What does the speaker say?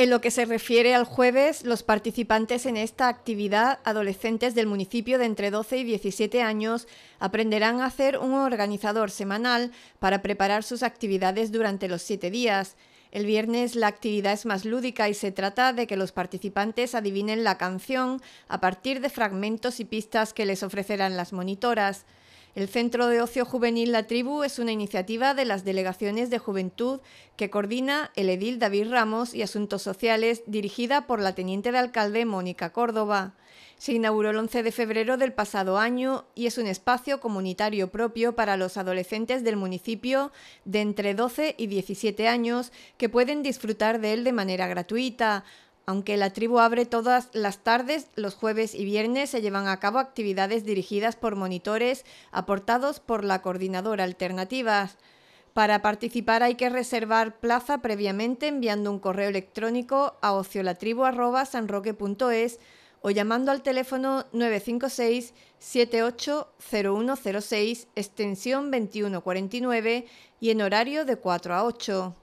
En lo que se refiere al jueves, los participantes en esta actividad, adolescentes del municipio de entre 12 y 17 años, aprenderán a hacer un organizador semanal para preparar sus actividades durante los siete días. El viernes la actividad es más lúdica y se trata de que los participantes adivinen la canción a partir de fragmentos y pistas que les ofrecerán las monitoras. El Centro de Ocio Juvenil La Tribu es una iniciativa de las delegaciones de juventud que coordina el edil David Ramos y Asuntos Sociales, dirigida por la teniente de alcalde Mónica Córdoba. Se inauguró el 11 de febrero del pasado año y es un espacio comunitario propio para los adolescentes del municipio de entre 12 y 17 años que pueden disfrutar de él de manera gratuita aunque la tribu abre todas las tardes, los jueves y viernes se llevan a cabo actividades dirigidas por monitores aportados por la coordinadora alternativas. Para participar hay que reservar plaza previamente enviando un correo electrónico a ociolatribu@sanroque.es o llamando al teléfono 956 780106 extensión 2149 y en horario de 4 a 8.